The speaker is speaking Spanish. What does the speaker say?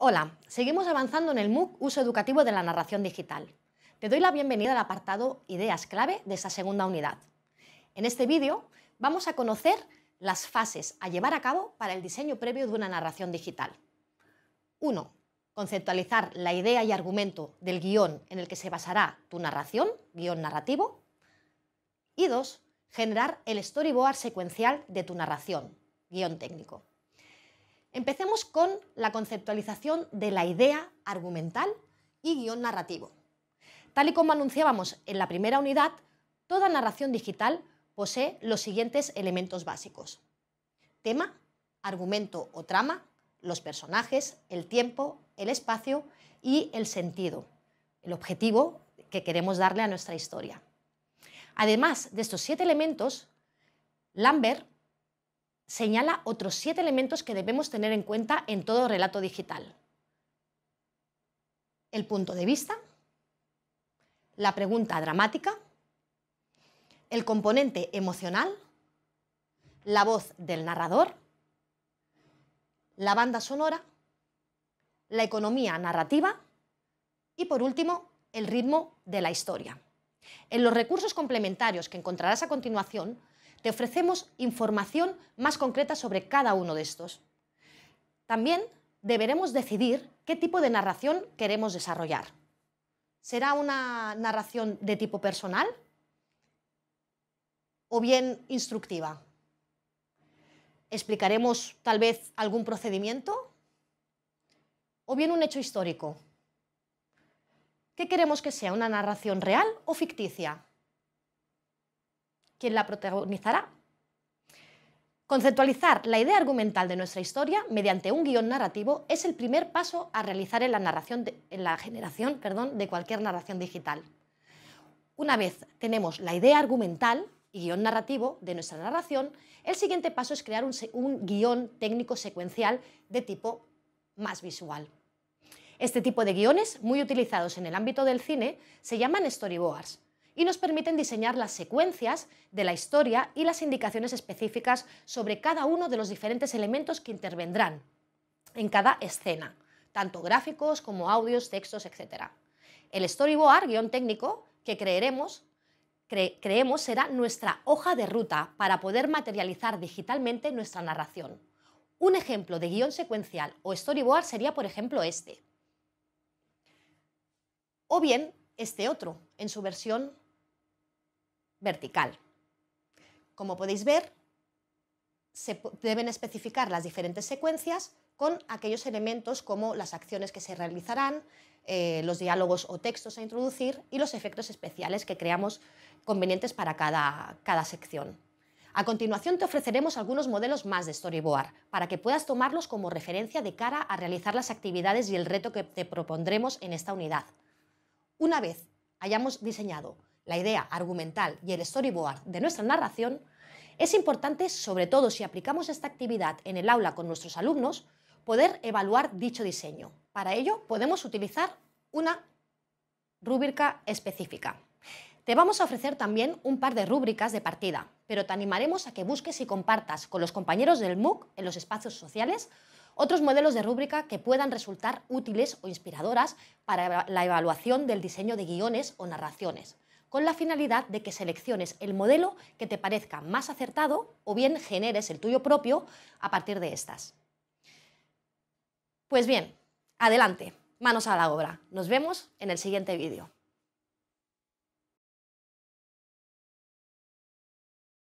Hola, seguimos avanzando en el MOOC Uso Educativo de la Narración Digital. Te doy la bienvenida al apartado Ideas clave de esta segunda unidad. En este vídeo vamos a conocer las fases a llevar a cabo para el diseño previo de una narración digital. 1. Conceptualizar la idea y argumento del guión en el que se basará tu narración, guión narrativo. Y 2. Generar el storyboard secuencial de tu narración, guión técnico. Empecemos con la conceptualización de la idea argumental y guión narrativo. Tal y como anunciábamos en la primera unidad, toda narración digital posee los siguientes elementos básicos. Tema, argumento o trama, los personajes, el tiempo, el espacio y el sentido, el objetivo que queremos darle a nuestra historia. Además de estos siete elementos, Lambert señala otros siete elementos que debemos tener en cuenta en todo relato digital. El punto de vista, la pregunta dramática, el componente emocional, la voz del narrador, la banda sonora, la economía narrativa y por último el ritmo de la historia. En los recursos complementarios que encontrarás a continuación te ofrecemos información más concreta sobre cada uno de estos. También deberemos decidir qué tipo de narración queremos desarrollar. ¿Será una narración de tipo personal o bien instructiva? ¿Explicaremos tal vez algún procedimiento o bien un hecho histórico? ¿Qué queremos que sea? ¿Una narración real o ficticia? ¿Quién la protagonizará. Conceptualizar la idea argumental de nuestra historia mediante un guión narrativo es el primer paso a realizar en la, la generación perdón, de cualquier narración digital. Una vez tenemos la idea argumental y guión narrativo de nuestra narración, el siguiente paso es crear un, un guión técnico secuencial de tipo más visual. Este tipo de guiones, muy utilizados en el ámbito del cine, se llaman storyboards y nos permiten diseñar las secuencias de la historia y las indicaciones específicas sobre cada uno de los diferentes elementos que intervendrán en cada escena, tanto gráficos como audios, textos, etc. El storyboard, guión técnico, que creeremos, creemos será nuestra hoja de ruta para poder materializar digitalmente nuestra narración. Un ejemplo de guión secuencial o storyboard sería, por ejemplo, este. O bien este otro, en su versión vertical. Como podéis ver, se deben especificar las diferentes secuencias con aquellos elementos como las acciones que se realizarán, eh, los diálogos o textos a introducir y los efectos especiales que creamos convenientes para cada sección. A continuación te ofreceremos algunos modelos más de Storyboard para que puedas tomarlos como referencia de cara a realizar las actividades y el reto que te propondremos en esta unidad. Una vez hayamos diseñado la idea argumental y el storyboard de nuestra narración, es importante, sobre todo si aplicamos esta actividad en el aula con nuestros alumnos, poder evaluar dicho diseño. Para ello podemos utilizar una rúbrica específica. Te vamos a ofrecer también un par de rúbricas de partida, pero te animaremos a que busques y compartas con los compañeros del MOOC en los espacios sociales otros modelos de rúbrica que puedan resultar útiles o inspiradoras para la evaluación del diseño de guiones o narraciones con la finalidad de que selecciones el modelo que te parezca más acertado o bien generes el tuyo propio a partir de estas. Pues bien, adelante, manos a la obra. Nos vemos en el siguiente vídeo.